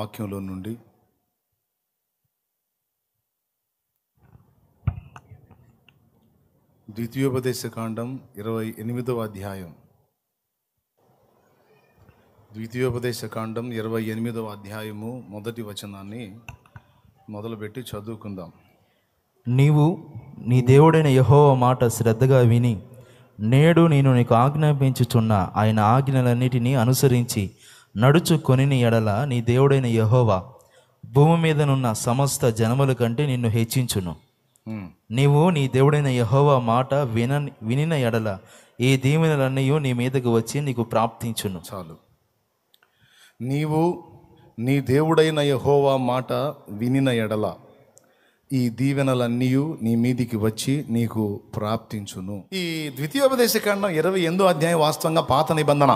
వాక్యంలో నుండి ద్వితీయోపదేశకాండం ఇరవై ఎనిమిదవ అధ్యాయం ద్వితీయోపదేశకాండం ఇరవై ఎనిమిదవ అధ్యాయము మొదటి వచనాన్ని మొదలుపెట్టి చదువుకుందాం నీవు నీ దేవుడైన యహోవ మాట శ్రద్ధగా విని నేడు నేను నీకు ఆజ్ఞాపించుచున్న ఆయన ఆజ్ఞలన్నిటినీ అనుసరించి నడుచు నడుచుకొనిని ఎడల నీ దేవుడైన యహోవా భూమి మీద నున్న సమస్త జనముల కంటే నిన్ను హెచ్చించును నీవు నీ దేవుడైన యహోవా మాట విన వినిన ఎడల ఈ దీవెనలన్నీ నీ మీదకు వచ్చి నీకు ప్రాప్తించును చాలు నీవు నీ దేవుడైన యహోవా మాట వినిన ఎడల ఈ దీవెనలన్నీ నీ మీదికి వచ్చి నీకు ప్రాప్తించును ఈ ద్వితీయోపదేశ కాండం ఇరవై ఎనిమిదో అధ్యాయం వాస్తవంగా పాత నిబంధన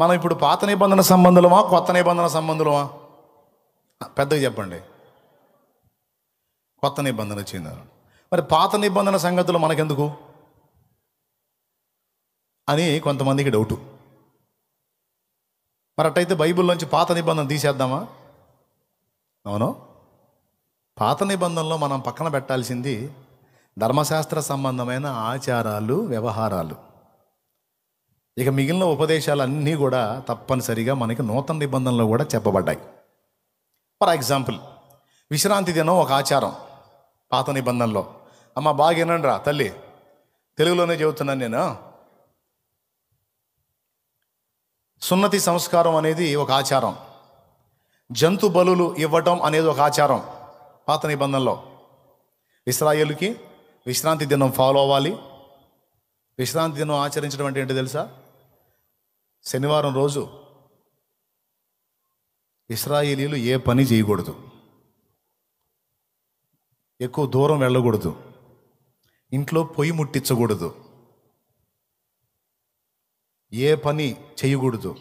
మనం ఇప్పుడు పాత నిబంధన సంబంధులమా కొత్త నిబంధన సంబంధులమా పెద్దగా చెప్పండి కొత్త నిబంధన చెందారు మరి పాత నిబంధన సంగతులు మనకెందుకు అని కొంతమందికి డౌటు మరి అట్టయితే బైబిల్లోంచి పాత నిబంధన తీసేద్దామా అవును పాత నిబంధనలో మనం పక్కన పెట్టాల్సింది ధర్మశాస్త్ర సంబంధమైన ఆచారాలు వ్యవహారాలు ఇక మిగిలిన ఉపదేశాలన్నీ కూడా తప్పనిసరిగా మనకి నూతన నిబంధనలు కూడా చెప్పబడ్డాయి ఫర్ ఎగ్జాంపుల్ విశ్రాంతి దినం ఒక ఆచారం పాత నిబంధనలో అమ్మ బాగా వినండి రా తల్లి తెలుగులోనే చెబుతున్నాను నేను సున్నతి సంస్కారం అనేది ఒక ఆచారం జంతు బలులు ఇవ్వటం అనేది ఒక ఆచారం పాత నిబంధనలో ఇస్రాయేల్కి విశ్రాంతి దినం ఫాలో అవ్వాలి విశ్రాంతి దినం ఆచరించడం అంటే ఏంటో తెలుసా శనివారం రోజు ఇస్రాయేలీలు ఏ పని చేయకూడదు ఎక్కువ దూరం వెళ్ళకూడదు ఇంట్లో పొయ్యి ముట్టించకూడదు ఏ పని చేయకూడదు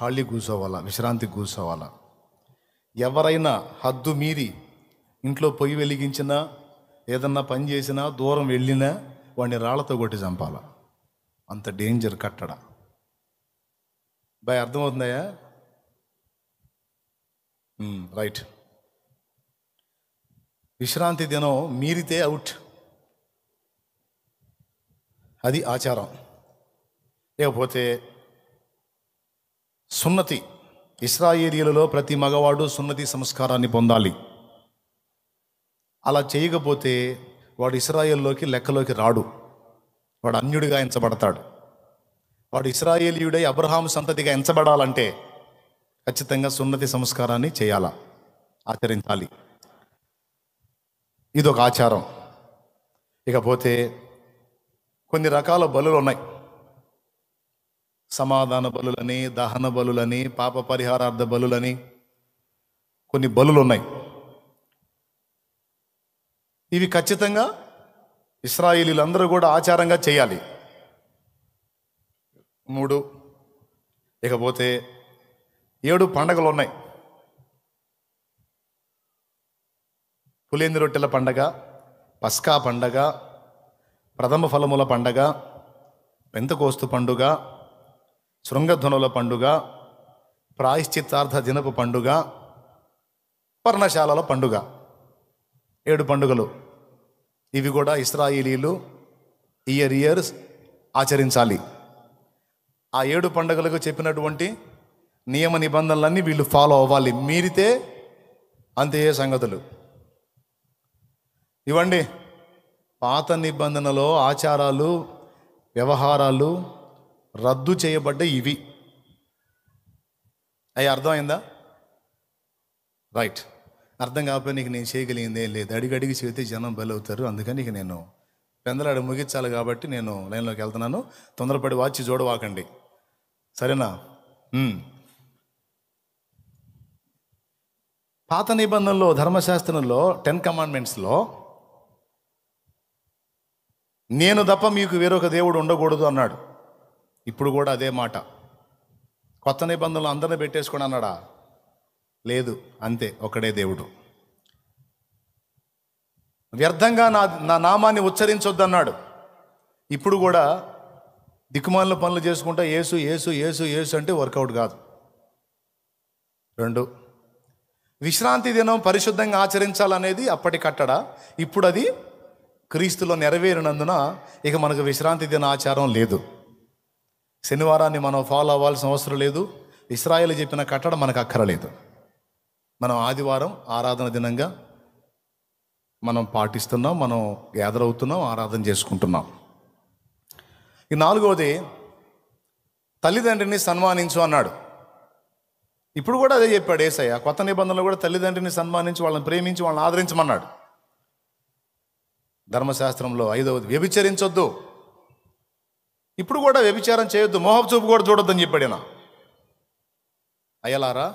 ఖాళీ కూర్చోవాలా విశ్రాంతి కూర్చోవాలా ఎవరైనా హద్దు మీరి ఇంట్లో పొయ్యి వెలిగించినా ఏదన్నా పని చేసినా దూరం వెళ్ళినా వాడిని రాళ్లతో కొట్టి చంపాల అంత డేంజర్ కట్టడా బాయ్ అర్థమవుతుందయ్యా రైట్ విశ్రాంతి దినం మీరితే అవుట్ అది ఆచారం లేకపోతే సున్నతి ఇస్రాయేలీలలో ప్రతి మగవాడు సున్నతి సంస్కారాన్ని పొందాలి అలా చేయకపోతే వాడు ఇస్రాయేల్లోకి లెక్కలోకి రాడు వాడు అన్యుడిగా ఎంచబడతాడు వాడు ఇస్రాయేలీయుడై అబ్రహాం సంతతిగా ఎంచబడాలంటే ఖచ్చితంగా సున్నతి సంస్కారాన్ని చేయాలా ఆచరించాలి ఇది ఒక ఆచారం ఇకపోతే కొన్ని రకాల బలులు ఉన్నాయి సమాధాన బలులని దహన బలులని పాప పరిహారార్థ బలులని కొన్ని బలులు ఉన్నాయి ఇవి ఖచ్చితంగా అందరూ కూడా ఆచారంగా చేయాలి మూడు ఇకపోతే ఏడు పండగలు ఉన్నాయి పులింది రొట్టెల పండగ పస్కా పండగ ప్రథమ ఫలముల పండగ పెంతకోస్తు పండుగ శృంగధ్వనుల పండుగ ప్రాయశ్చిత్తార్థ దినపు పండుగ పర్ణశాలల పండుగ ఏడు పండుగలు ఇవి కూడా ఇస్రాయిలీలు ఇయర్ ఇయర్స్ ఆచరించాలి ఆ ఏడు పండుగలకు చెప్పినటువంటి నియమ నిబంధనలన్నీ వీళ్ళు ఫాలో అవ్వాలి మీరితే అంతే సంగతులు ఇవ్వండి పాత నిబంధనలో ఆచారాలు వ్యవహారాలు రద్దు చేయబడ్డ ఇవి అవి అర్థమైందా రైట్ అర్థం కాకపోతే నీకు నేను చేయగలిగింది ఏం లేదు అడిగడిగి చేస్తే జనం బలవుతారు అందుకని నేను పెందలాడు ముగించాలి కాబట్టి నేను లైన్లోకి వెళ్తున్నాను తొందరపడి వాచి చూడవాకండి సరేనా పాత నిబంధనలో ధర్మశాస్త్రంలో టెన్ కమాండ్మెంట్స్లో నేను తప్ప మీకు వేరొక దేవుడు ఉండకూడదు అన్నాడు ఇప్పుడు కూడా అదే మాట కొత్త నిబంధనలు అందరిని పెట్టేసుకోండి అన్నాడా లేదు అంతే ఒకడే దేవుడు వ్యర్థంగా నా నా నామాన్ని ఉచ్చరించొద్దన్నాడు ఇప్పుడు కూడా దిక్కుమాలిన పనులు చేసుకుంటా ఏసు ఏసు ఏసు ఏసు అంటే వర్కౌట్ కాదు రెండు విశ్రాంతి దినం పరిశుద్ధంగా ఆచరించాలనేది అప్పటి కట్టడ ఇప్పుడు అది క్రీస్తులో నెరవేరినందున ఇక మనకు విశ్రాంతి దిన ఆచారం లేదు శనివారాన్ని మనం ఫాలో అవ్వాల్సిన అవసరం లేదు ఇస్రాయల్ చెప్పిన కట్టడం మనకు అక్కరలేదు మనం ఆదివారం ఆరాధన దినంగా మనం పాటిస్తున్నాం మనం గ్యాదర్ అవుతున్నాం ఆరాధన చేసుకుంటున్నాం ఈ నాలుగవది తల్లిదండ్రిని సన్మానించు అన్నాడు ఇప్పుడు కూడా అదే చెప్పాడు ఏసయ్య కొత్త నిబంధనలు కూడా తల్లిదండ్రిని సన్మానించి వాళ్ళని ప్రేమించి వాళ్ళని ఆదరించమన్నాడు ధర్మశాస్త్రంలో ఐదవది వ్యభిచరించొద్దు ఇప్పుడు కూడా వ్యభిచారం చేయొద్దు మోహం చూపు కూడా చూడొద్దని చెప్పాడు నా అయ్యలారా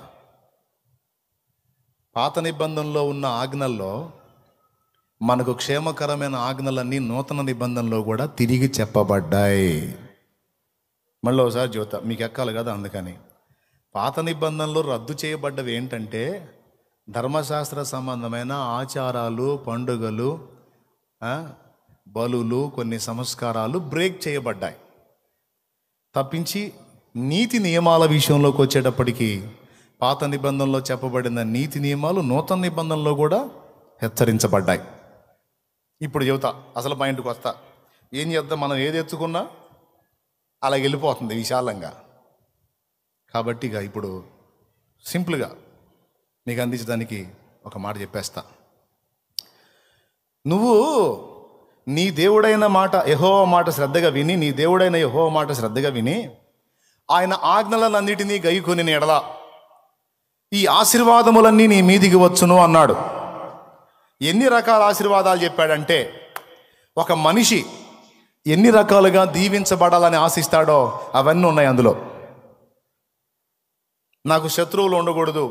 పాత నిబంధనలో ఉన్న ఆజ్ఞల్లో మనకు క్షేమకరమైన ఆజ్ఞలన్నీ నూతన నిబంధనలో కూడా తిరిగి చెప్పబడ్డాయి మళ్ళీ ఒకసారి జ్యోత మీకు ఎక్కాలి కదా అందుకని పాత నిబంధనలు రద్దు చేయబడ్డవి ఏంటంటే ధర్మశాస్త్ర సంబంధమైన ఆచారాలు పండుగలు బలులు కొన్ని సంస్కారాలు బ్రేక్ చేయబడ్డాయి తప్పించి నీతి నియమాల విషయంలోకి వచ్చేటప్పటికీ పాత నిబంధనలో చెప్పబడిన నీతి నియమాలు నూతన నిబంధనలో కూడా హెచ్చరించబడ్డాయి ఇప్పుడు చెబుతా అసలు పాయింట్కి వస్తా ఏం చేద్దాం మనం ఏది ఎత్తుకున్నా అలా వెళ్ళిపోతుంది విశాలంగా కాబట్టి ఇక ఇప్పుడు సింపుల్గా నీకు అందించడానికి ఒక మాట చెప్పేస్తా నువ్వు నీ దేవుడైన మాట యహో మాట శ్రద్ధగా విని నీ దేవుడైన యహో మాట శ్రద్ధగా విని ఆయన అన్నిటినీ గైకొని ఎడల ఈ ఆశీర్వాదములన్నీ నీ మీదికి వచ్చును అన్నాడు ఎన్ని రకాల ఆశీర్వాదాలు చెప్పాడంటే ఒక మనిషి ఎన్ని రకాలుగా దీవించబడాలని ఆశిస్తాడో అవన్నీ ఉన్నాయి అందులో నాకు శత్రువులు ఉండకూడదు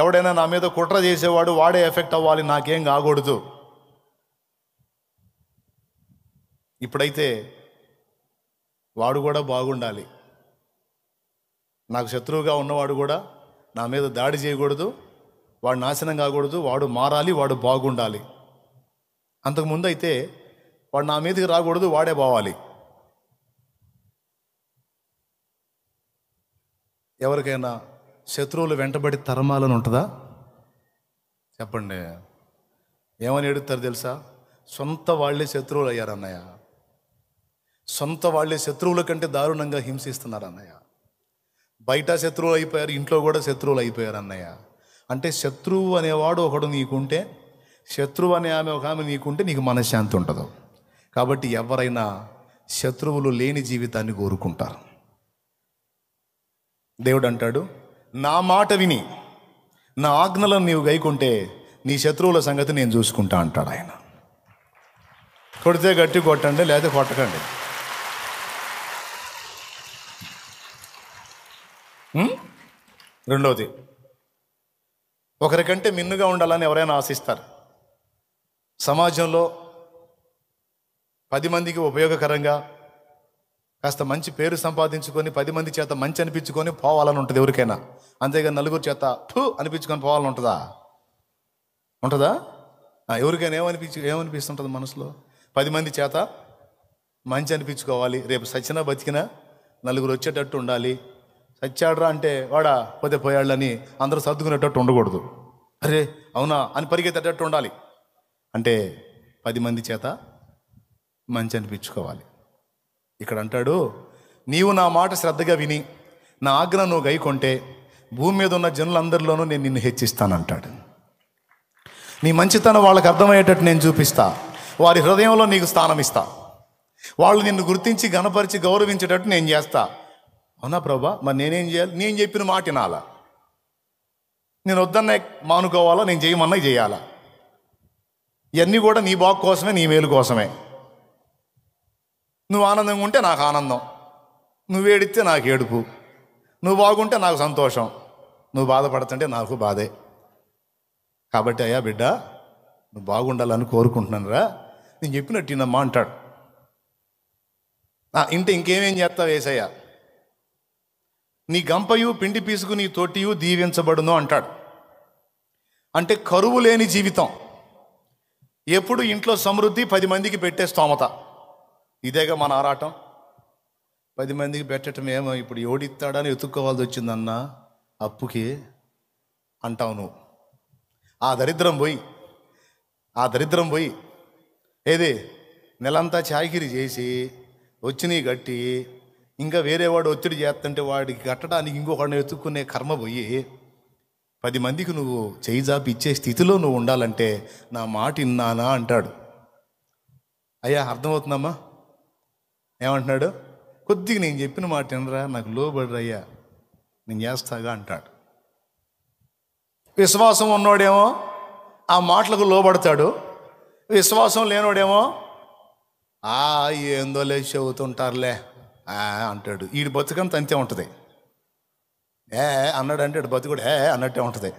ఎవడైనా నా మీద కుట్ర చేసేవాడు వాడే ఎఫెక్ట్ అవ్వాలి నాకేం కాకూడదు ఇప్పుడైతే వాడు కూడా బాగుండాలి నాకు శత్రువుగా ఉన్నవాడు కూడా నా మీద దాడి చేయకూడదు వాడు నాశనం కాకూడదు వాడు మారాలి వాడు బాగుండాలి అంతకుముందు అయితే వాడు నా మీదకి రాకూడదు వాడే బావాలి ఎవరికైనా శత్రువులు వెంటబడి తరమాలని ఉంటుందా చెప్పండి ఏమని ఎడుగుతారు తెలుసా సొంత వాళ్ళే శత్రువులు అయ్యారు అన్నయ్య సొంత వాళ్ళే శత్రువుల కంటే దారుణంగా హింసిస్తున్నారు అన్నయ్య బయట శత్రువులు అయిపోయారు ఇంట్లో కూడా శత్రువులు అయిపోయారు అన్నయ్య అంటే శత్రువు అనేవాడు ఒకడు నీకుంటే శత్రువు అనే ఆమె ఒక ఆమె నీకుంటే నీకు మనశ్శాంతి ఉండదు కాబట్టి ఎవరైనా శత్రువులు లేని జీవితాన్ని కోరుకుంటారు దేవుడు అంటాడు నా మాట విని నా ఆజ్ఞలను నీవు గైకుంటే నీ శత్రువుల సంగతి నేను చూసుకుంటా అంటాడు ఆయన కొడితే గట్టి కొట్టండి లేదా కొట్టకండి రెండవది ఒకరికంటే మిన్నుగా ఉండాలని ఎవరైనా ఆశిస్తారు సమాజంలో పది మందికి ఉపయోగకరంగా కాస్త మంచి పేరు సంపాదించుకొని పది మంది చేత మంచి అనిపించుకొని పోవాలని ఉంటుంది ఎవరికైనా అంతేగా నలుగురు చేత ఫు అనిపించుకొని పోవాలని ఉంటుందా ఉంటుందా ఎవరికైనా ఏమనిపించు ఏమనిపిస్తుంటుంది మనసులో పది మంది చేత మంచి అనిపించుకోవాలి రేపు సచ్చినా బతికినా నలుగురు వచ్చేటట్టు ఉండాలి చచ్చాడ్రా అంటే వాడా పోతే పోయాళ్ళని అందరూ సర్దుకునేటట్టు ఉండకూడదు అరే అవునా అని పరిగెత్తేటట్టు ఉండాలి అంటే పది మంది చేత మంచి అనిపించుకోవాలి ఇక్కడ అంటాడు నీవు నా మాట శ్రద్ధగా విని నా ఆజ్ఞ నువ్వు గైకొంటే భూమి మీద ఉన్న జనులందరిలోనూ నేను నిన్ను హెచ్చిస్తానంటాడు నీ మంచితనం వాళ్ళకి అర్థమయ్యేటట్టు నేను చూపిస్తా వారి హృదయంలో నీకు స్థానం ఇస్తా వాళ్ళు నిన్ను గుర్తించి గణపరిచి గౌరవించేటట్టు నేను చేస్తా అవునా ప్రభా మరి నేనేం చేయాలి నేను చెప్పిన మాట వినాలా నేను వద్దన్న మానుకోవాలా నేను చేయమన్నా చేయాలా ఇవన్నీ కూడా నీ బాగు కోసమే నీ మేలు కోసమే నువ్వు ఆనందంగా ఉంటే నాకు ఆనందం నువ్వు ఏడిస్తే నాకు ఏడుపు నువ్వు బాగుంటే నాకు సంతోషం నువ్వు బాధపడుతుంటే నాకు బాధే కాబట్టి అయ్యా బిడ్డ నువ్వు బాగుండాలని కోరుకుంటున్నాను రా నేను చెప్పినట్టు నమ్మా అంటాడు ఇంటే ఇంకేమేం చేస్తావు వేసయ్యా నీ గంపయు పిండి పీసుకు నీ తోటియు దీవించబడును అంటాడు అంటే కరువు లేని జీవితం ఎప్పుడు ఇంట్లో సమృద్ధి పది మందికి పెట్టే స్తోమత ఇదేగా మన ఆరాటం పది మందికి పెట్టడం ఏమో ఇప్పుడు ఎవడిస్తాడని ఎత్తుక్కోవాల్సి వచ్చిందన్న అప్పుకి అంటావు నువ్వు ఆ దరిద్రం పోయి ఆ దరిద్రం పోయి ఏది నెలంతా చాయిగిరి చేసి వచ్చినవి కట్టి ఇంకా వేరేవాడు ఒత్తిడి చేస్తుంటే వాడికి కట్టడానికి ఇంకొకడిని ఎత్తుక్కునే కర్మ పోయి పది మందికి నువ్వు చేయి జాపి ఇచ్చే స్థితిలో నువ్వు ఉండాలంటే నా మాట ఇన్నానా అంటాడు అయ్యా అర్థమవుతుందమ్మా ఏమంటున్నాడు కొద్దిగా నేను చెప్పిన మాట వినరా నాకు లోబడరు అయ్యా నేను చేస్తాగా అంటాడు విశ్వాసం ఉన్నోడేమో ఆ మాటలకు లోబడతాడు విశ్వాసం లేనోడేమో ఆ ఏందో లేచి చెబుతుంటారులే అంటాడు వీడి బతుకం తంతే ఉంటుంది ఏ అన్నాడంటే వాడు బతుకుడు ఏ అన్నట్టే ఉంటుంది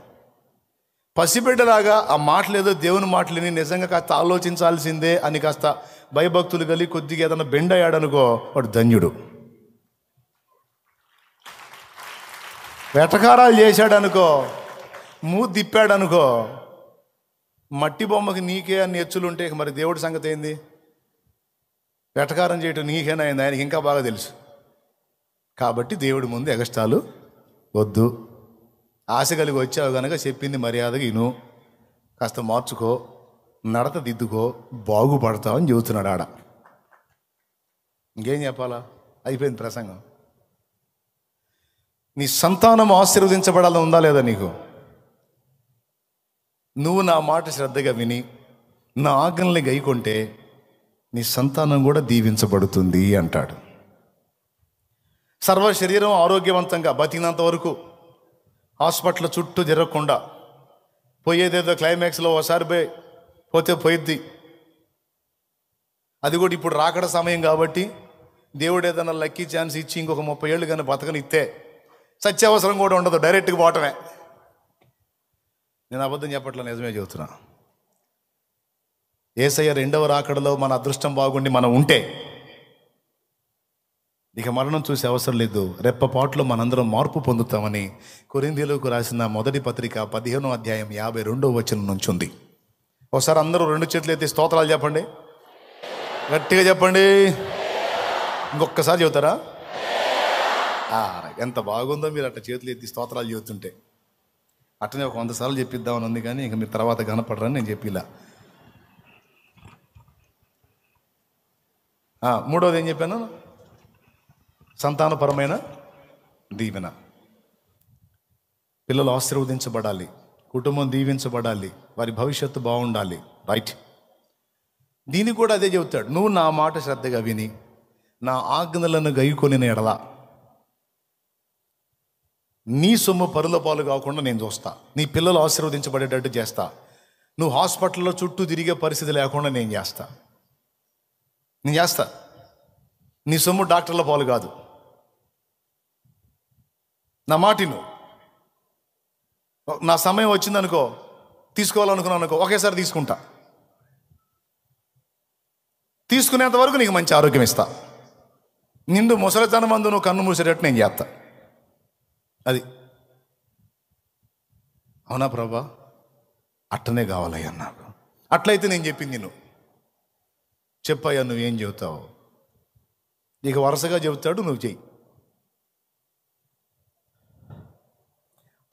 పసిబిడ్డలాగా ఆ మాటలేదో దేవుని మాటలేని నిజంగా కాస్త ఆలోచించాల్సిందే అని కాస్త భయభక్తులు కలిగి కొద్దిగా ఏదైనా బెండ్ అయ్యాడనుకో వాడు ధన్యుడు వెటకారాలు చేశాడనుకో మూ తిప్పాడనుకో మట్టి బొమ్మకి నీకే అని ఉంటే మరి దేవుడి సంగతి ఏంది వెటకారం చేయటం నీకేనా అయింది ఆయనకి ఇంకా బాగా తెలుసు కాబట్టి దేవుడి ముందు ఎగస్టాలు వద్దు ఆశ కలిగి వచ్చావు కనుక చెప్పింది మర్యాద విను కాస్త మార్చుకో నడత దిద్దుకో బాగుపడతావని చెబుతున్నాడు ఆడ ఇంకేం చెప్పాలా అయిపోయింది ప్రసంగం నీ సంతానం ఆశీర్వదించబడాలని ఉందా లేదా నీకు నువ్వు నా మాట శ్రద్ధగా విని నా ఆజ్ఞల్ని గైకుంటే నీ సంతానం కూడా దీవించబడుతుంది అంటాడు సర్వ శరీరం ఆరోగ్యవంతంగా బతికినంత వరకు హాస్పిటల్ చుట్టూ జరగకుండా పోయేదేదో క్లైమాక్స్లో ఒకసారి పోయి పోతే పోయిద్ది అది కూడా ఇప్పుడు రాకడ సమయం కాబట్టి దేవుడు ఏదైనా లక్కీ ఛాన్స్ ఇచ్చి ఇంకొక ముప్పై ఏళ్ళు కానీ బతకనిస్తే సత్య కూడా ఉండదు డైరెక్ట్గా పోవటమే నేను అబద్ధం చెప్పట్లే నిజమే చెబుతున్నాను ఏసయ్య రెండవ రాకడలో మన అదృష్టం బాగుండి మనం ఉంటే ఇక మరణం చూసే అవసరం లేదు రెప్పపాట్లో మనందరం మార్పు పొందుతామని కొరిందీలోకి రాసిన మొదటి పత్రిక పదిహేనో అధ్యాయం యాభై రెండో వచనం నుంచి ఉంది ఒకసారి అందరూ రెండు చేతులు ఎత్తి స్తోత్రాలు చెప్పండి గట్టిగా చెప్పండి ఇంకొకసారి చెబుతారా ఎంత బాగుందో మీరు అట్లా చేతులు ఎత్తి స్తోత్రాలు చెబుతుంటే అట్లనే ఒక వంద సార్లు చెప్పిద్దామని ఉంది కానీ ఇంకా మీరు తర్వాత కనపడరని నేను చెప్పిలా మూడోది ఏం చెప్పాను సంతానపరమైన దీవెన పిల్లలు ఆశీర్వదించబడాలి కుటుంబం దీవించబడాలి వారి భవిష్యత్తు బాగుండాలి రైట్ దీనికి కూడా అదే చెబుతాడు నువ్వు నా మాట శ్రద్ధగా విని నా ఆజ్ఞలను గైకొని ఎడలా నీ సొమ్ము పరుల పాలు కాకుండా నేను చూస్తా నీ పిల్లలు ఆశీర్వదించబడేటట్టు చేస్తా నువ్వు హాస్పిటల్లో చుట్టూ తిరిగే పరిస్థితి లేకుండా నేను చేస్తా నేను చేస్తా నీ సొమ్ము డాక్టర్ల పాలు కాదు నా మాటిను నా సమయం వచ్చిందనుకో తీసుకోవాలనుకున్నాను అనుకో ఒకేసారి తీసుకుంటా తీసుకునేంత వరకు నీకు మంచి ఆరోగ్యం ఇస్తా నిండు ముసలితనం అందు నువ్వు కన్ను మూసేటట్టు నేను చేస్తా అది అవునా ప్రభా అట్టనే కావాలయ్యా నాకు అట్లయితే నేను చెప్పింది నువ్వు చెప్పాయా నువ్వేం చెబుతావు నీకు వరుసగా చెబుతాడు నువ్వు చెయ్యి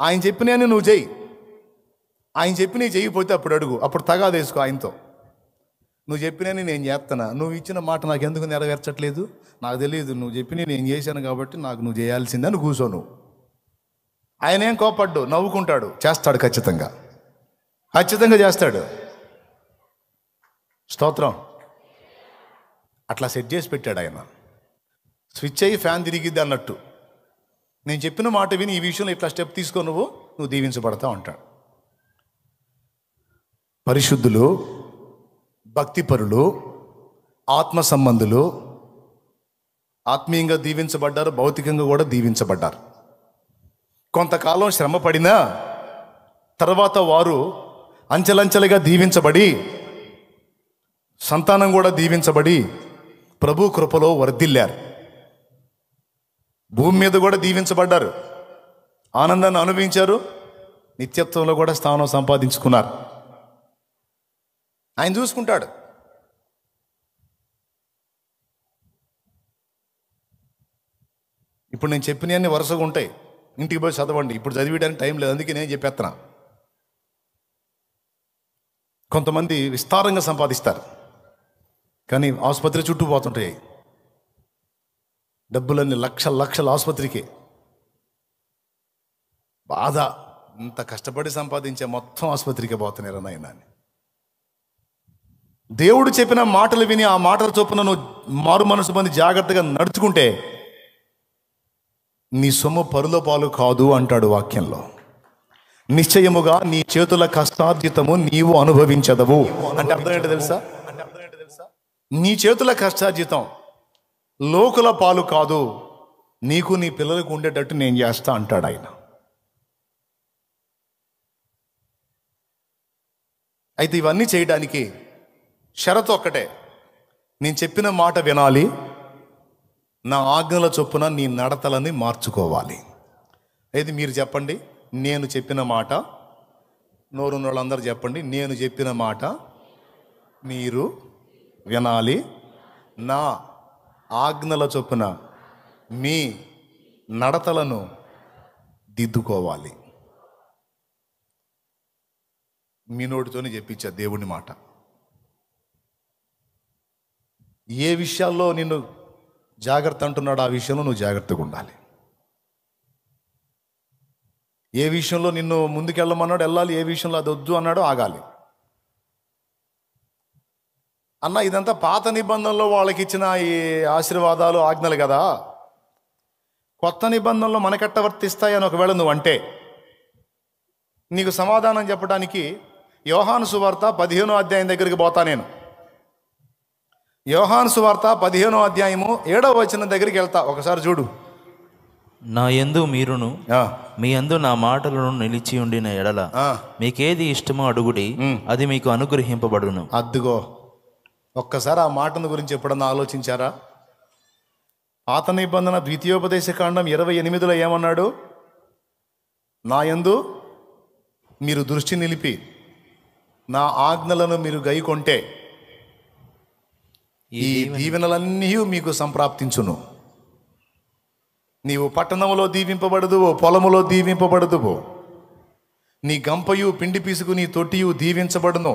ఆయన చెప్పినాను నువ్వు చెయ్యి ఆయన నీ చెయ్యిపోతే అప్పుడు అడుగు అప్పుడు తగా తీసుకో ఆయనతో నువ్వు చెప్పినని నేను చేస్తాను నువ్వు ఇచ్చిన మాట నాకు ఎందుకు నెరవేర్చట్లేదు నాకు తెలియదు నువ్వు చెప్పిన నేను చేశాను కాబట్టి నాకు నువ్వు చేయాల్సిందని కూర్చో నువ్వు ఆయన ఏం కోపడ్డు నవ్వుకుంటాడు చేస్తాడు ఖచ్చితంగా ఖచ్చితంగా చేస్తాడు స్తోత్రం అట్లా సెట్ చేసి పెట్టాడు ఆయన స్విచ్ అయ్యి ఫ్యాన్ తిరిగిద్ది అన్నట్టు నేను చెప్పిన మాట విని ఈ విషయంలో ఇట్లా స్టెప్ తీసుకో నువ్వు నువ్వు దీవించబడతావు అంటాడు పరిశుద్ధులు భక్తిపరులు ఆత్మ సంబంధులు ఆత్మీయంగా దీవించబడ్డారు భౌతికంగా కూడా దీవించబడ్డారు కొంతకాలం శ్రమ పడినా తర్వాత వారు అంచెలంచెలుగా దీవించబడి సంతానం కూడా దీవించబడి ప్రభు కృపలో వర్ధిల్లారు భూమి మీద కూడా దీవించబడ్డారు ఆనందాన్ని అనుభవించారు నిత్యత్వంలో కూడా స్థానం సంపాదించుకున్నారు ఆయన చూసుకుంటాడు ఇప్పుడు నేను చెప్పినవన్నీ వరుసగా ఉంటాయి ఇంటికి పోయి చదవండి ఇప్పుడు చదివేయడానికి టైం లేదు అందుకే నేను చెప్పేస్తున్నా కొంతమంది విస్తారంగా సంపాదిస్తారు కానీ ఆసుపత్రి చుట్టూ పోతుంటాయి డబ్బులన్నీ లక్ష లక్షల ఆసుపత్రికి బాధ ఇంత కష్టపడి సంపాదించే మొత్తం ఆసుపత్రికే పోతున్నారు నాయన దేవుడు చెప్పిన మాటలు విని ఆ మాటల చొప్పున నువ్వు మారు మనసు మంది జాగ్రత్తగా నడుచుకుంటే నీ సొమ్ము పరుల పాలు కాదు అంటాడు వాక్యంలో నిశ్చయముగా నీ చేతుల కష్టార్జితము నీవు అనుభవించదవు అంటే అర్థం ఏంటో తెలుసా నీ చేతుల కష్టార్జితం లోకుల పాలు కాదు నీకు నీ పిల్లలకు ఉండేటట్టు నేను చేస్తా అంటాడు ఆయన అయితే ఇవన్నీ చేయడానికి షరతు ఒక్కటే నేను చెప్పిన మాట వినాలి నా ఆజ్ఞల చొప్పున నీ నడతలని మార్చుకోవాలి అయితే మీరు చెప్పండి నేను చెప్పిన మాట నోరున్న వాళ్ళందరూ చెప్పండి నేను చెప్పిన మాట మీరు వినాలి నా ఆజ్ఞల చొప్పున మీ నడతలను దిద్దుకోవాలి మీ నోటితోనే చెప్పించా దేవుని మాట ఏ విషయాల్లో నిన్ను జాగ్రత్త అంటున్నాడు ఆ విషయంలో నువ్వు జాగ్రత్తగా ఉండాలి ఏ విషయంలో నిన్ను ముందుకెళ్ళమన్నాడు వెళ్ళాలి ఏ విషయంలో అది వద్దు అన్నాడో ఆగాలి అన్న ఇదంతా పాత నిబంధనలో వాళ్ళకి ఇచ్చిన ఈ ఆశీర్వాదాలు ఆజ్ఞలు కదా కొత్త నిబంధనలు మనకట్ట వర్తిస్తాయని ఒకవేళ నువ్వు అంటే నీకు సమాధానం చెప్పడానికి యోహాను సువార్త పదిహేనో అధ్యాయం దగ్గరికి పోతా నేను యోహాను సువార్త పదిహేనో అధ్యాయము ఏడవ వచనం దగ్గరికి వెళ్తా ఒకసారి చూడు నా ఎందు మీరును మీ అందు నా మాటలను నిలిచి ఉండిన ఎడల మీకేది ఇష్టమో అడుగుడి అది మీకు అనుగ్రహింపబడును అద్దుగో ఒక్కసారి ఆ మాటను గురించి ఎప్పుడన్నా ఆలోచించారా పాత నిబంధన ద్వితీయోపదేశ కాండం ఇరవై ఎనిమిదిలో ఏమన్నాడు నా యందు మీరు దృష్టి నిలిపి నా ఆజ్ఞలను మీరు గైకొంటే ఈ దీవెనలన్నీ మీకు సంప్రాప్తించును నీవు పట్టణములో దీవింపబడదువో పొలములో దీవింపబడదువో నీ గంపయు పిండి పీసుకు నీ తొట్టియు దీవించబడును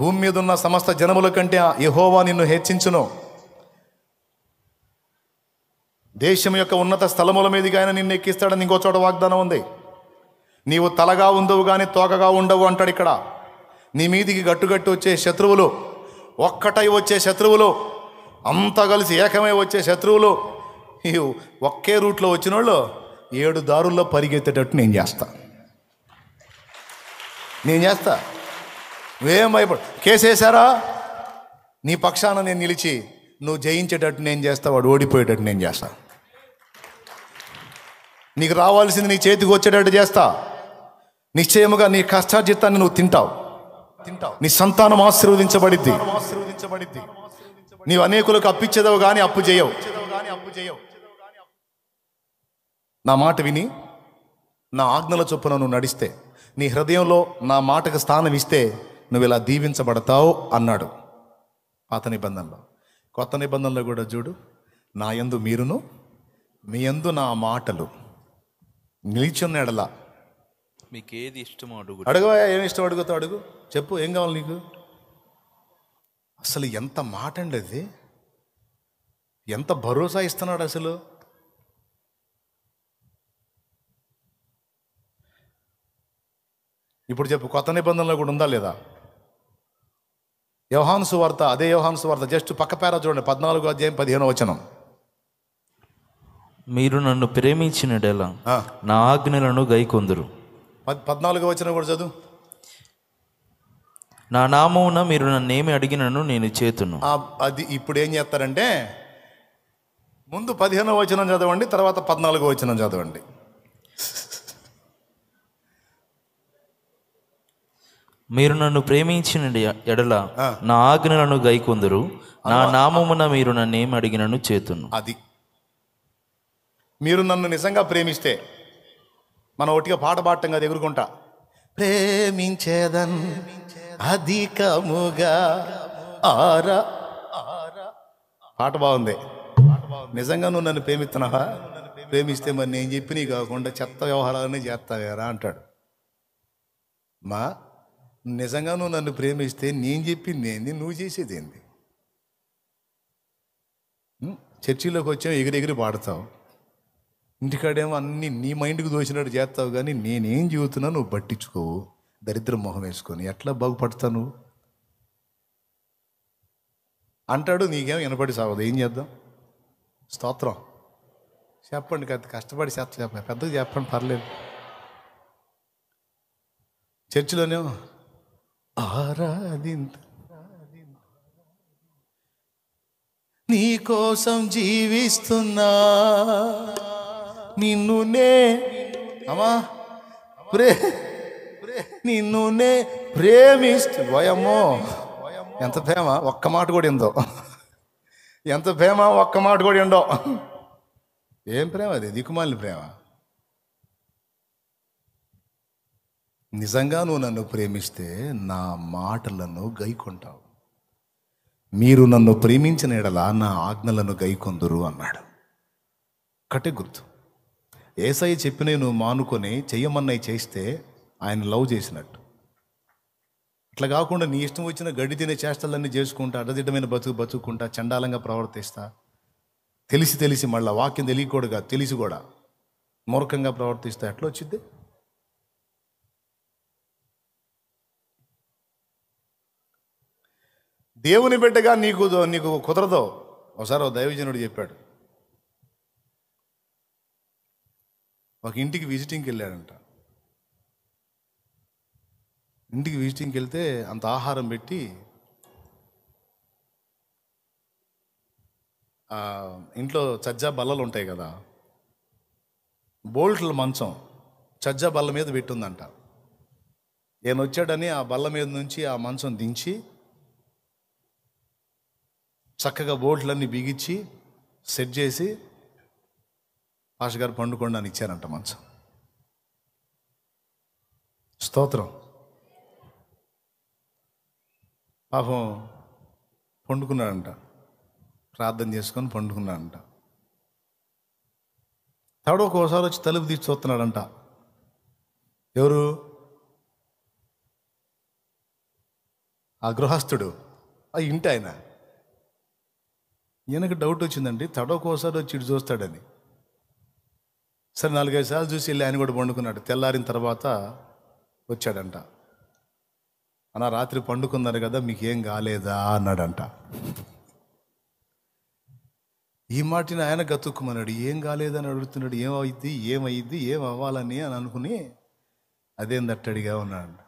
భూమి మీద ఉన్న సమస్త జనముల కంటే యహోవా నిన్ను హెచ్చించును దేశం యొక్క ఉన్నత స్థలముల మీదుగా ఆయన నిన్ను ఎక్కిస్తాడని ఇంకో చోట వాగ్దానం ఉంది నీవు తలగా ఉండవు కానీ తోకగా ఉండవు అంటాడు ఇక్కడ నీ మీదికి గట్టుగట్టు వచ్చే శత్రువులు ఒక్కటై వచ్చే శత్రువులు అంతా కలిసి ఏకమై వచ్చే శత్రువులు ఈ ఒకే రూట్లో వచ్చిన వాళ్ళు ఏడు దారుల్లో పరిగెత్తేటట్టు నేను చేస్తా నేను చేస్తా నువ్వేం భయపడు కేసు వేసారా నీ పక్షాన నేను నిలిచి నువ్వు జయించేటట్టు నేను చేస్తా వాడు ఓడిపోయేటట్టు నేను చేస్తా నీకు రావాల్సింది నీ చేతికి వచ్చేటట్టు చేస్తా నిశ్చయముగా నీ కష్టార్జితాన్ని నువ్వు తింటావు తింటావు నీ సంతానం ఆశీర్వదించబడిద్ది ఆశీర్వదించబడిద్ది నీవు అనేకులకు అప్పిచ్చేదవు కానీ అప్పు చేయవు అప్పు చేయవు నా మాట విని నా ఆజ్ఞల చొప్పున నువ్వు నడిస్తే నీ హృదయంలో నా మాటకు స్థానం ఇస్తే నువ్వు ఇలా దీవించబడతావు అన్నాడు పాత నిబంధనలో కొత్త నిబంధనలో కూడా చూడు నా యందు మీరును మీ యందు నా మాటలు నిలిచున్న ఎడల మీకు ఏది ఇష్టమో అడుగు అడుగువా ఏమి ఇష్టం అడుగుతావు అడుగు చెప్పు ఏం కావాలి నీకు అసలు ఎంత మాట అండి అది ఎంత భరోసా ఇస్తున్నాడు అసలు ఇప్పుడు చెప్పు కొత్త నిబంధనలో కూడా ఉందా లేదా యోహాను సువార్త అదే యోహాను సువార్త జస్ట్ పక్క పేర చూడండి పద్నాలుగు అధ్యాయం పదిహేను వచనం మీరు నన్ను ప్రేమించిన డేలా నా ఆజ్ఞలను గైకొందురు పద్నాలుగు వచనం కూడా చదువు నా నామమున మీరు నన్ను ఏమి అడిగినను నేను చేతును అది ఇప్పుడు ఏం చేస్తారంటే ముందు పదిహేనో వచనం చదవండి తర్వాత పద్నాలుగో వచనం చదవండి మీరు నన్ను ప్రేమించిన ఎడల నా ఆజ్ఞలను గైకొందరు నా నామమున మీరు నన్ను ఏం అడిగినను చేతును అది మీరు నన్ను నిజంగా ప్రేమిస్తే మనం ఒట్టిగా పాట పాడటం కదా ఎగురుకుంటా ప్రేమించేదన్ అధికముగా ఆరా పాట బాగుంది నిజంగా నువ్వు నన్ను ప్రేమిస్తున్నావా ప్రేమిస్తే మరి నేను చెప్పినవి కాకుండా చెత్త వ్యవహారాలనే చేస్తావేరా అంటాడు మా నిజంగా నువ్వు నన్ను ప్రేమిస్తే నేను చెప్పి నేను నువ్వు చేసేది ఏంది చర్చిలోకి వచ్చావు ఎగిరెగిరి పాడతావు ఇంటికాడేమో అన్ని నీ మైండ్కి దోచినట్టు చేస్తావు కానీ నేనేం చెబుతున్నా నువ్వు పట్టించుకోవు దరిద్రం మొహం వేసుకొని ఎట్లా బాగుపడతావు నువ్వు అంటాడు నీకేం వినపడి సాగదు ఏం చేద్దాం స్తోత్రం చెప్పండి కదా కష్టపడి చేస్తా చెప్పండి పెద్దగా చెప్పండి పర్లేదు చర్చిలోనేమో ఆరాధింత నీ కోసం జీవిస్తున్నా నిన్ను నే అమ్మా ప్రే నిన్ను నే భయమో ఎంత ప్రేమ ఒక్క మాట కూడా ఉందో ఎంత ప్రేమ ఒక్క మాట కూడా ఉండో ఏం ప్రేమ అది దిక్కుమాలిన ప్రేమ నిజంగా నువ్వు నన్ను ప్రేమిస్తే నా మాటలను గైకొంటావు మీరు నన్ను ప్రేమించిన ఎడలా నా ఆజ్ఞలను గైకొందురు అన్నాడు కట్టే గుర్తు ఏసఐ చెప్పిన నువ్వు మానుకొని చెయ్యమన్నయ్య చేస్తే ఆయన లవ్ చేసినట్టు ఇట్లా కాకుండా నీ ఇష్టం వచ్చిన గడ్డి తినే చేష్టలన్నీ చేసుకుంటా అడ్డదిడ్డమైన బతుకు బతుకుంటా చండాలంగా ప్రవర్తిస్తా తెలిసి తెలిసి మళ్ళీ వాక్యం తెలియకూడగా తెలిసి కూడా మూర్ఖంగా ప్రవర్తిస్తా ఎట్లా వచ్చింది దేవుని బిడ్డగా నీకు నీకు కుదరదు ఒకసారి దైవజనుడు చెప్పాడు ఒక ఇంటికి విజిటింగ్కి వెళ్ళాడంట ఇంటికి విజిటింగ్కి వెళ్తే అంత ఆహారం పెట్టి ఇంట్లో చజ్జా బల్లలు ఉంటాయి కదా బోల్ట్ల మంచం చజ్జా బల్ల మీద పెట్టుందంట నేను వచ్చాడని ఆ బల్ల మీద నుంచి ఆ మంచం దించి చక్కగా బోట్లన్నీ బిగించి సెట్ చేసి పాష గారు పండుకోండి అని ఇచ్చారంట మంచం స్తోత్రం పాపం పండుకున్నాడంట ప్రార్థన చేసుకొని పండుకున్నాడంట తడో ఒకసారి వచ్చి తలుపు తీసి చూస్తున్నాడంట ఎవరు ఆ గృహస్థుడు ఆ ఇంటి ఆయన ఈయనకు డౌట్ వచ్చిందండి తడోకోసారి వచ్చి ఇటు చూస్తాడని సరే నాలుగైదు సార్లు చూసి వెళ్ళి ఆయన కూడా పండుకున్నాడు తెల్లారిన తర్వాత వచ్చాడంట అన్న రాత్రి పండుకున్నారు కదా మీకేం కాలేదా అన్నాడంట ఈ మాటిని ఆయన గతుక్కుమన్నాడు ఏం కాలేదని అడుగుతున్నాడు ఏమైద్ది ఏమైద్ది ఏం అవ్వాలని అని అనుకుని అదేం దట్టడిగా ఉన్నాడంట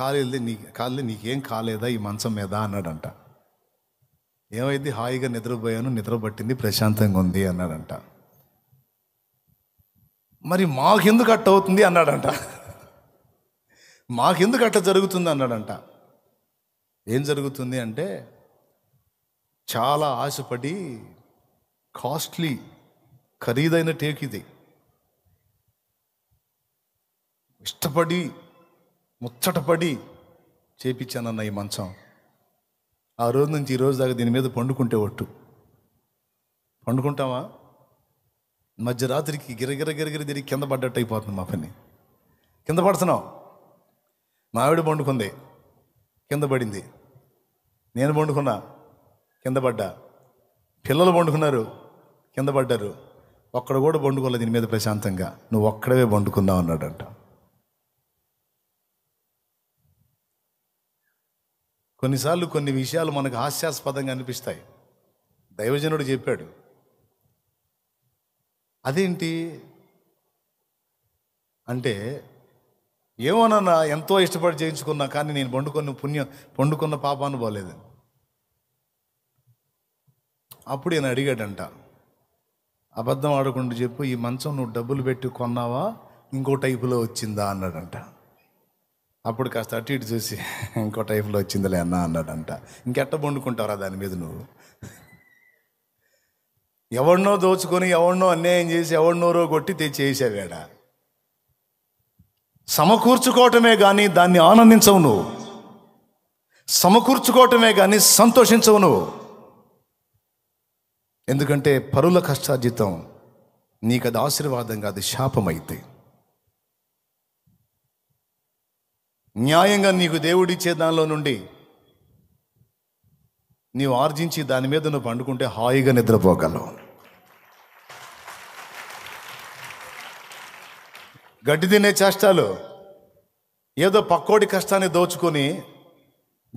కాలేదు నీ కాలేదు నీకేం కాలేదా ఈ మంచం మీద అన్నాడంట ఏమైంది హాయిగా నిద్రపోయాను నిద్రపట్టింది ప్రశాంతంగా ఉంది అన్నాడంట మరి మాకెందుకు అట్ట అవుతుంది అన్నాడంట మాకెందుకు అట్ట జరుగుతుంది అన్నాడంట ఏం జరుగుతుంది అంటే చాలా ఆశపడి కాస్ట్లీ ఖరీదైన టేక్ ఇది ఇష్టపడి ముచ్చటపడి చేపించానన్న ఈ మంచం ఆ రోజు నుంచి ఈ రోజు దాకా దీని మీద పండుకుంటే ఒట్టు పండుకుంటామా మధ్యరాత్రికి గిరగిర గిరగిరి తిరిగి కింద పడ్డట్టు అయిపోతుంది మా పని కింద పడుతున్నాం మావిడ పండుకుంది కింద పడింది నేను పండుకున్నా కింద పడ్డా పిల్లలు పండుకున్నారు కింద పడ్డారు ఒక్కడ కూడా పండుకోలేదు దీని మీద ప్రశాంతంగా నువ్వు ఒక్కడవే పండుకుందావు అన్నాడంటా కొన్నిసార్లు కొన్ని విషయాలు మనకు హాస్యాస్పదంగా అనిపిస్తాయి దైవజనుడు చెప్పాడు అదేంటి అంటే ఏమోనన్నా ఎంతో ఇష్టపడి చేయించుకున్నా కానీ నేను పండుకున్న పుణ్యం పండుకున్న పాపాను పోలేదు అప్పుడు నేను అడిగాడంట అబద్ధం ఆడకుండా చెప్పు ఈ మంచం నువ్వు డబ్బులు పెట్టి కొన్నావా ఇంకో టైపులో వచ్చిందా అన్నాడంట అప్పుడు కాస్త అటు ఇటు చూసి ఇంకో టైప్లో వచ్చిందిలే అన్న అన్నాడంట ఇంకెట్ట వండుకుంటారా దాని మీద నువ్వు ఎవడినో దోచుకొని ఎవడినో అన్యాయం చేసి ఎవడినోరో కొట్టి తెచ్చేసావాడ సమకూర్చుకోవటమే కానీ దాన్ని ఆనందించవు నువ్వు సమకూర్చుకోవటమే కానీ సంతోషించవు నువ్వు ఎందుకంటే పరుల కష్టార్జితం నీకు అది ఆశీర్వాదం కాదు శాపమైతే న్యాయంగా నీకు దేవుడిచ్చే దానిలో నుండి నీవు ఆర్జించి దాని మీద నువ్వు పండుకుంటే హాయిగా నిద్రపోగలవు గడ్డి తినే చేష్టాలు ఏదో పక్కోడి కష్టాన్ని దోచుకొని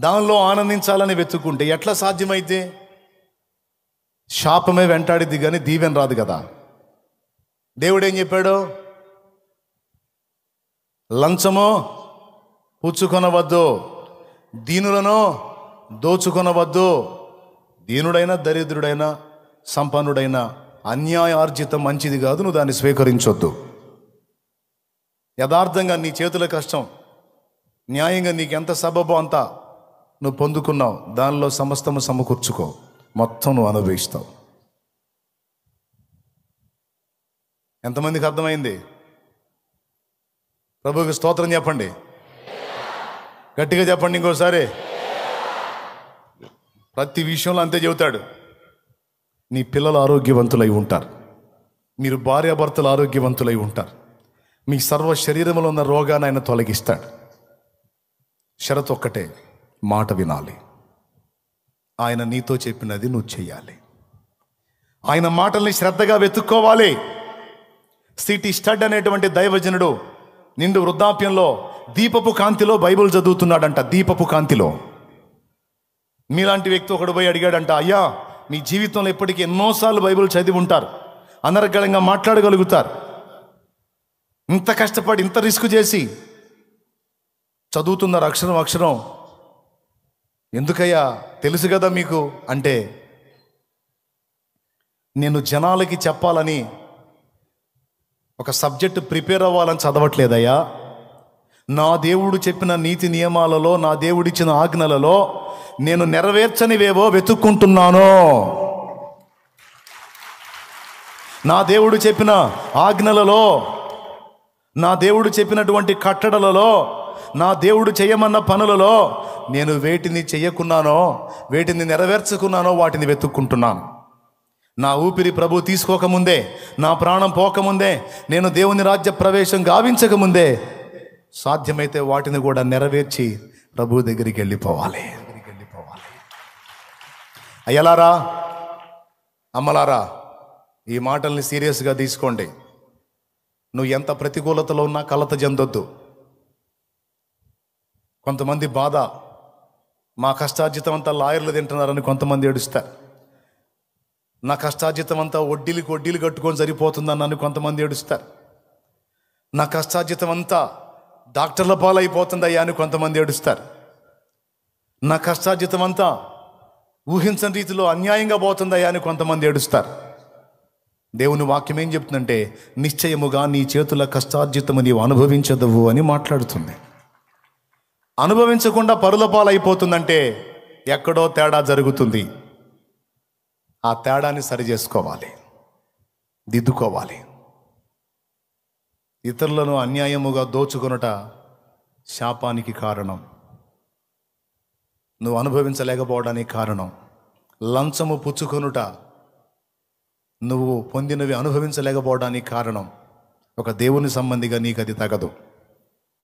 దానిలో ఆనందించాలని వెతుక్కుంటే ఎట్లా సాధ్యమైతే శాపమే వెంటాడిద్ది కానీ దీవెన రాదు కదా దేవుడు ఏం చెప్పాడు లంచమో పుచ్చుకొనవద్దు దీనులను దోచుకొనవద్దు దీనుడైనా దరిద్రుడైనా సంపన్నుడైనా అన్యాయ ఆర్జితం మంచిది కాదు నువ్వు దాన్ని స్వీకరించొద్దు యథార్థంగా నీ చేతుల కష్టం న్యాయంగా నీకు ఎంత సబబో అంత నువ్వు పొందుకున్నావు దానిలో సమస్తము సమకూర్చుకో మొత్తం నువ్వు అనుభవిస్తావు ఎంతమందికి అర్థమైంది ప్రభుకి స్తోత్రం చెప్పండి గట్టిగా చెప్పండి ఇంకోసారి ప్రతి విషయంలో అంతే చెబుతాడు నీ పిల్లలు ఆరోగ్యవంతులై ఉంటారు మీరు భార్యాభర్తలు ఆరోగ్యవంతులై ఉంటారు మీ సర్వ శరీరంలో ఉన్న రోగాన్ని ఆయన తొలగిస్తాడు షరత్ ఒక్కటే మాట వినాలి ఆయన నీతో చెప్పినది నువ్వు చేయాలి ఆయన మాటల్ని శ్రద్ధగా వెతుక్కోవాలి సిటీ స్టడ్ అనేటువంటి దైవజనుడు నిండు వృద్ధాప్యంలో దీపపు కాంతిలో బైబుల్ చదువుతున్నాడంట దీపపు కాంతిలో మీలాంటి వ్యక్తి ఒకడు పోయి అడిగాడంట అయ్యా మీ జీవితంలో ఇప్పటికీ ఎన్నోసార్లు బైబిల్ చదివి ఉంటారు అనర్గళంగా మాట్లాడగలుగుతారు ఇంత కష్టపడి ఇంత రిస్క్ చేసి చదువుతున్నారు అక్షరం అక్షరం ఎందుకయ్యా తెలుసు కదా మీకు అంటే నేను జనాలకి చెప్పాలని ఒక సబ్జెక్ట్ ప్రిపేర్ అవ్వాలని చదవట్లేదయ్యా నా దేవుడు చెప్పిన నీతి నియమాలలో నా దేవుడిచ్చిన ఆజ్ఞలలో నేను నెరవేర్చనివేవో వెతుక్కుంటున్నాను నా దేవుడు చెప్పిన ఆజ్ఞలలో నా దేవుడు చెప్పినటువంటి కట్టడలలో నా దేవుడు చేయమన్న పనులలో నేను వేటిని చేయకున్నానో వేటిని నెరవేర్చుకున్నానో వాటిని వెతుక్కుంటున్నాను నా ఊపిరి ప్రభు తీసుకోకముందే నా ప్రాణం పోకముందే నేను దేవుని రాజ్య ప్రవేశం గావించకముందే సాధ్యమైతే వాటిని కూడా నెరవేర్చి ప్రభు దగ్గరికి వెళ్ళిపోవాలి వెళ్ళిపోవాలి అయ్యలారా అమ్మలారా ఈ మాటల్ని సీరియస్గా తీసుకోండి నువ్వు ఎంత ప్రతికూలతలో ఉన్నా కలత చెందొద్దు కొంతమంది బాధ మా కష్టార్జితం అంతా లాయర్లు తింటున్నారని కొంతమంది ఏడుస్తారు నా కష్టార్జితం అంతా వడ్డీలకు వడ్డీలు కట్టుకొని సరిపోతుందని నన్ను కొంతమంది ఏడుస్తారు నా కష్టార్జితం అంతా డాక్టర్ల పాలైపోతుందయ్యా అని కొంతమంది ఏడుస్తారు నా కష్టార్జితం అంతా ఊహించని రీతిలో అన్యాయంగా పోతుందయ్యా అని కొంతమంది ఏడుస్తారు దేవుని వాక్యం ఏం చెప్తుందంటే నిశ్చయముగా నీ చేతుల కష్టార్జితము నీవు అనుభవించదవు అని మాట్లాడుతుంది అనుభవించకుండా పరుల పాలైపోతుందంటే ఎక్కడో తేడా జరుగుతుంది ఆ తేడాన్ని సరి చేసుకోవాలి దిద్దుకోవాలి ఇతరులను అన్యాయముగా దోచుకొనుట శాపానికి కారణం నువ్వు అనుభవించలేకపోవడానికి కారణం లంచము పుచ్చుకొనుట నువ్వు పొందినవి అనుభవించలేకపోవడానికి కారణం ఒక దేవుని సంబంధిగా నీకు అది తగదు